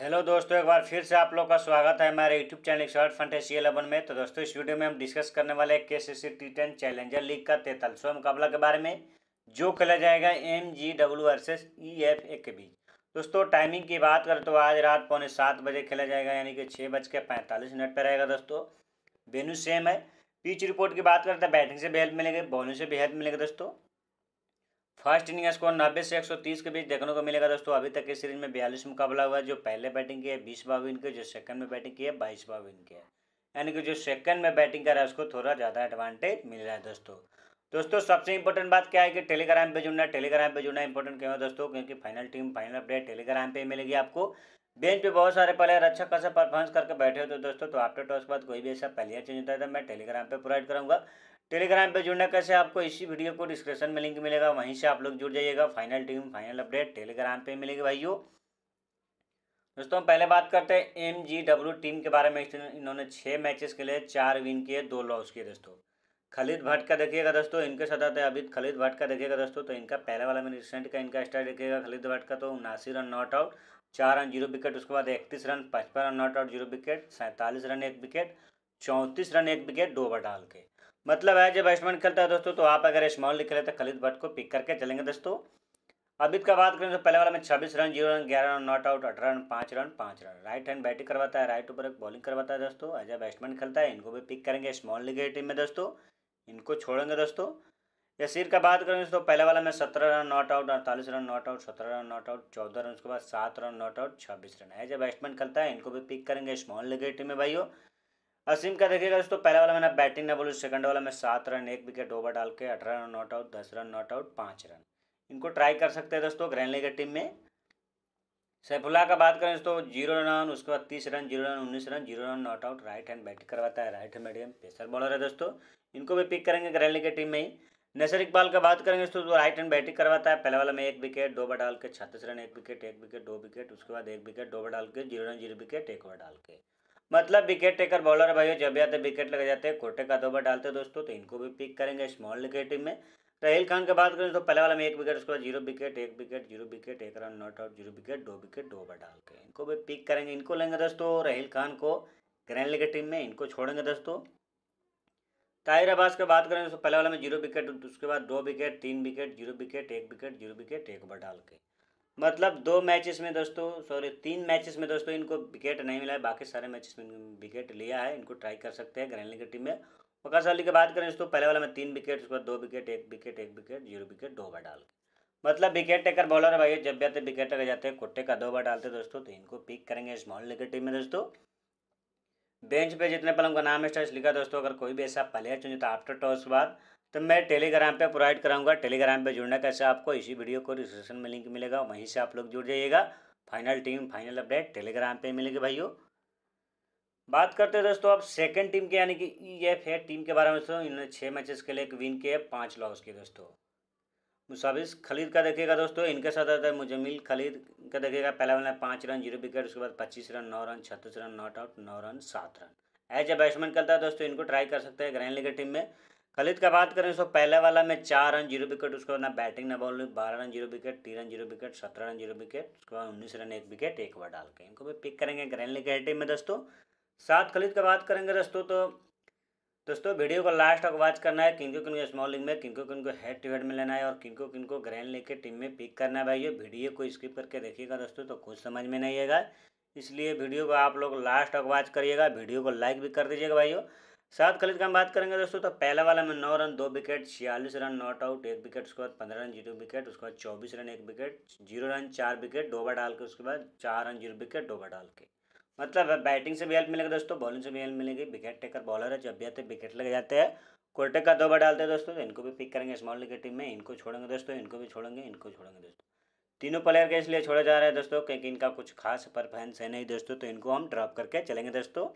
hello दोस्तों एक बार फिर से आप लोग का स्वागत है हमारे YouTube channel short fantasy eleven में तो दोस्तों इस वीडियो में हम डिस्कस करने वाले के C C T ten challenger league का तैतालीसवा मुकाबला के बारे में जो खेला जाएगा M G W versus E F A के बीच दोस्तों टाइमिंग की बात करें तो आज रात पौने सात बजे खेला जाएगा यानी कि छः बज के पैंतालीस मिनट पर रहेगा दोस्तों वेन्यू सेम है पिच रिपोर्ट की बात करें तो बैटिंग से भी हेल्प मिलेगी बॉलिंग से भी हेल्प मिलेगी दोस्तों फर्स्ट इनिंग्स स्कोर नब्बे से 130 के बीच देखने को मिलेगा दोस्तों अभी तक इस सीरीज में बयालीस मुकाबला हुआ है जो पहले बैटिंग की है बीस बाव विन जो सेकंड में बैटिंग की है बाईस बाव विन की है यानी कि जो सेकंड में बैटिंग कर रहा है उसको थोड़ा ज़्यादा एडवांटेज मिल रहा है दोस्तों दोस्तों सबसे इंपॉर्टेंट बात क्या है कि टेलीग्राम पर जुड़ना टेलीग्राम पर जुड़ना इंपॉर्टेंट क्यों है दोस्तों क्योंकि final team final update Telegram पर मिलेगी आपको बेंच पे बहुत सारे प्लेयर अच्छा खासा परफॉर्मेंस करके बैठे हो तो दोस्तों तो आफ्टर टॉस के बाद कोई भी ऐसा प्लेयर चेंज होता है तो मैं टेलीग्राम पे प्रोवाइड करूंगा टेलीग्राम पे जुड़ना कैसे आपको इसी वीडियो को डिस्क्रिप्शन में लिंक मिलेगा वहीं से आप लोग जुड़ जाइएगा final team final update Telegram पे मिलेगी भाइयों दोस्तों हम पहले बात करते हैं एम जी डब्ल्यू टीम के बारे में इन्होंने छः मैचेस के लिए चार विन किए दो लॉस किए दोस्तों खलिद भट्ट का देखिएगा दोस्तों इनके साथ आते हैं अभी खलिद भट्ट का देखिएगा दोस्तों तो इनका पहला वाला मैंने रिसेंट का इनका स्टार देखिएगा खलिद भट्ट का तो उनासी रन नॉट आउट चार रन जीरो विकेट उसके बाद इकतीस रन पचपन run not out zero wicket सैंतालीस रन एक विकेट चौंतीस रन एक विकेट दो ओवर डाल के मतलब है जब बैट्समैन खेलता है दोस्तों तो आप अगर स्मॉल निकले तो खलित भट्ट को पिक करके चलेंगे दोस्तों अबित का बात करें तो पहले वाला में छब्बीस रन जीरो रन ग्यारह रन नॉट आउट अठारह रन पाँच रन पाँच रन राइट हैंड बैटिंग करवाता है राइट ऊपर बॉलिंग करवाता है दोस्तों ए बैट्समैन खेलता है इनको भी पिक करेंगे स्मॉल लीग टीम में दोस्तों इनको छोड़ेंगे दोस्तों यसीर का बात करें दोस्तों पहले वाला में सत्रह रन नॉट आउट अड़तालीस रन नॉट आउट सत्रह रन नॉट आउट चौदह रन उसके बाद सात रन नॉट आउट छब्बीस रन एज ए बैट्समैन खेलता है इनको भी पिक करेंगे स्मॉल लीग टीम में भाइयों असीम का देखिएगा दोस्तों पहला वाला मैंने बैटिंग ना बोलूँ सेकंड वाला में सात रन एक विकेट ओवर डाल के अठारह रन नॉट आउट दस रन नॉट आउट पाँच रन इनको ट्राई कर सकते हैं दोस्तों ग्रैंडली लीग टीम में सैफुल्ला का बात करें दोस्तों जीरो रन उसके बाद तीस रन जीरो रन उन्नीस run zero run not out right hand batting करवाता है राइट मीडियम पेसर बॉलर है दोस्तों इनको भी पिक करेंगे ग्रैंडली लीग टीम में ही नसर इकबाल का बात करेंगे दोस्तों राइट हैंड बैटिंग करवाता है पहले वाला में एक विकेट दो बार डाल के छत्तीस रन एक विकेट एक विकेट दो विकेट उसके बाद एक विकेट दो बार डाल के जीरो रन जीरो विकेट एक ओवर डाल के मतलब विकेट टेकर बॉलर भाइयों जब आते विकेट लगा जाते हैं कोटे का दोबर डालते हैं दोस्तों तो इनको भी पिक करेंगे स्मॉल विकेट टीम में रहील खान की बात करें तो पहले वाला में एक विकेट उसके बाद जीरो विकेट एक विकेट जीरो विकेट एक run not out zero wicket दो विकेट दो ओवर डाल के इनको भी पिक करेंगे इनको लेंगे दोस्तों रहील खान को ग्रैंड लीग टीम में इनको छोड़ेंगे दोस्तों ताहिर अब्बास की बात करें तो पहले वाला में जीरो विकेट उसके बाद दो विकेट तीन विकेट जीरो विकेट एक विकेट जीरो विकेट एक ओवर डाल के मतलब दो मैचेस में दोस्तों सॉरी तीन मैचेस में दोस्तों इनको विकेट नहीं मिला है बाकी सारे मैचेस में विकेट लिया है इनको ट्राई कर सकते हैं ग्रैंडली की टीम में वकास अली की बात करें दोस्तों पहले वाला में तीन विकेट उसके बाद दो विकेट एक विकेट एक विकेट जीरो विकेट दो बार डाल मतलब विकेट टेकर बॉलर है भाई जब भी आते विकेट टेकर जाते हैं कोट्टे का दो बार डालते दोस्तों तो इनको पिक करेंगे स्मॉल लीग की टीम में दोस्तों बेंच पे जितने पल का नाम है टॉस लिखा दोस्तों अगर कोई भी ऐसा प्लेयर चुने तो आफ्टर टॉस के बाद तो मैं टेलीग्राम पे प्रोवाइड कराऊंगा टेलीग्राम पे जुड़ना कैसे आपको इसी वीडियो को डिस्क्रिप्शन में लिंक मिलेगा वहीं से आप लोग जुड़ जाइएगा final team final update Telegram पे मिलेगी भाइयों बात करते हैं दोस्तों अब सेकंड टीम के यानी कि ई एफ टीम के बारे में दोस्तों इन्होंने छः मैचेस के लिए एक विन किए पाँच लॉस किए दोस्तों मुसाविस खलीद का देखिएगा दोस्तों इनके साथ आता है मुजमिल खलीद का देखिएगा पहला वाला पाँच रन जीरो विकेट उसके बाद पच्चीस रन नौ रन छत्तीस रन नॉट आउट नौ रन सात रन एज ए बैट्समैन करता है दोस्तों इनको ट्राई कर सकते हैं ग्रैंड लीग टीम में खलीद का बात करें तो पहले वाला में चार रन जीरो विकेट उसके बाद ना बैटिंग ना बॉलिंग बारह रन जीरो विकेट तीन रन जीरो विकेट सत्रह रन जीरो विकेट उसके बाद उन्नीस रन एक विकेट एक बार डाल के इनको भी पिक करेंगे ग्रैंड लीग टीम में दोस्तों साथ खलीद का बात करेंगे दोस्तों तो दोस्तों वीडियो को लास्ट तक वॉच करना है किनको किनको स्मॉल लीग में किनको किनको हेड टू हेड में लेना है और किनको किनको ग्रैंड लीग के टीम में पिक करना है भाई ये वीडियो को स्किप करके देखिएगा दोस्तों तो कुछ समझ में नहीं आएगा इसलिए वीडियो को आप लोग लास्ट तक वॉच करिएगा वीडियो को लाइक भी कर दीजिएगा भाइयों सात खलीज का हम बात करेंगे दोस्तों तो पहला वाला में नौ रन दो विकेट छियालीस रन नॉट आउट एक विकेट उसके बाद पंद्रह रन जीरो विकेट उसके बाद चौबीस रन एक विकेट जीरो रन चार विकेट डोबा डाल के उसके बाद चार रन जीरो विकेट डोबा डाल के मतलब बैटिंग से भी हेल्प मिलेगा दोस्तों बॉलिंग से भी हेल्प मिलेगी विकेट टेकर बॉलर है जब भी आते विकेट लग जाते हैं कोर्टेक का दो बार डालते हैं दोस्तों तो इनको भी पिक करेंगे स्मॉल लीग की टीम में इनको छोड़ेंगे दोस्तों इनको भी छोड़ेंगे इनको छोड़ेंगे दोस्तों तीनों प्लेयर के इसलिए छोड़ा जा रहा है दोस्तों क्योंकि इनका कुछ खास परफॉर्मेंस है नहीं दोस्तों तो इनको हम ड्रॉप करके चलेंगे दोस्तों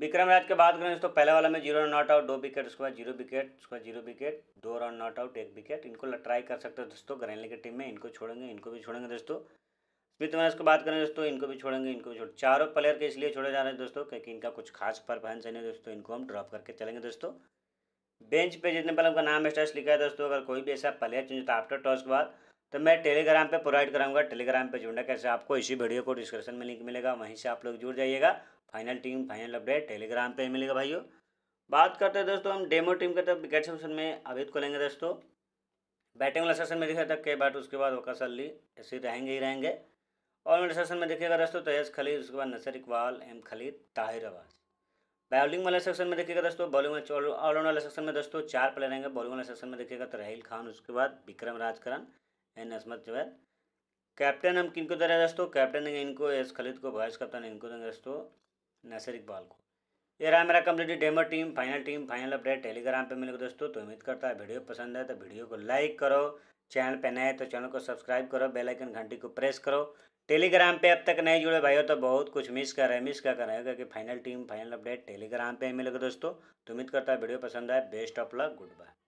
विक्रम राज के बात करें तो पहले वाला में जीरो रन नॉट आउट दो विकेट उसके बाद जीरो विकेट उसके बाद जीरो विकेट दो रन नॉट आउट एक विकेट इनको ट्राई कर सकते हैं दोस्तों ग्रैंडली की टीम में इनको छोड़ेंगे इनको भी छोड़ेंगे दोस्तों स्मिथ मैनर्स को बात करें दोस्तों इनको भी छोड़ेंगे इनको भी छोड़ चारों प्लेयर के इसलिए छोड़े जा रहे हैं दोस्तों क्योंकि इनका कुछ खास परफॉर्मेंस है नहीं दोस्तों इनको हम ड्रॉप करके चलेंगे दोस्तों बेंच पे जितने पहले उनका नाम स्टेस लिखा है दोस्तों अगर कोई भी ऐसा प्लेयर चुने तो आफ्टर टॉस के बाद तो मैं टेलीग्राम पे प्रोवाइड कराऊंगा टेलीग्राम पे जुड़ने कैसे आपको इसी वीडियो को डिस्क्रिप्शन में लिंक मिलेगा वहीं से आप लोग जुड़ जाइएगा final team final update Telegram पे मिलेगा भाइयों बात करते हैं दोस्तों हम डेमो टीम के तब विकेट सेक्शन में अभित को लेंगे दोस्तों बैटिंग वाला सेशन में देखेगा था के बाट तो उसके बाद वकास अली ऐसे रहेंगे ही रहेंगे और मेरे सेशन में देखिएगा दोस्तों तेज खलीद उसके बाद नसर इकबाल एम खलीद ताहिर आवाज़ बॉलिंग वाले सेक्शन में देखिएगा दोस्तों बॉलिंग में ऑलराउंड वाले सेक्शन में दोस्तों चार प्लेयर रहेंगे बॉलिंग वाले सेक्शन में देखिएगा तो राहुल खान उसके बाद विक्रम राजकरण एन असमत जवेद कैप्टन हम किनको दे रहे हैं दोस्तों कैप्टन देंगे इनको एस खलीद को वाइस कप्तान इनको देंगे दोस्तों नसर इकबाल को ये रहा मेरा complete demo team final team final update Telegram पे मिलेगा दोस्तों तो उम्मीद करता है वीडियो पसंद है तो वीडियो को लाइक करो चैनल पे नए तो चैनल को सब्सक्राइब करो बेल आइकन घंटी को प्रेस करो टेलीग्राम पे अब तक नहीं जुड़े हो तो बहुत कुछ मिस कर रहे हैं मिस क्या कर रहे हैं क्योंकि final team final update Telegram पर मिलेगा दोस्तों तो उम्मीद करता है वीडियो पसंद आए best of luck good bye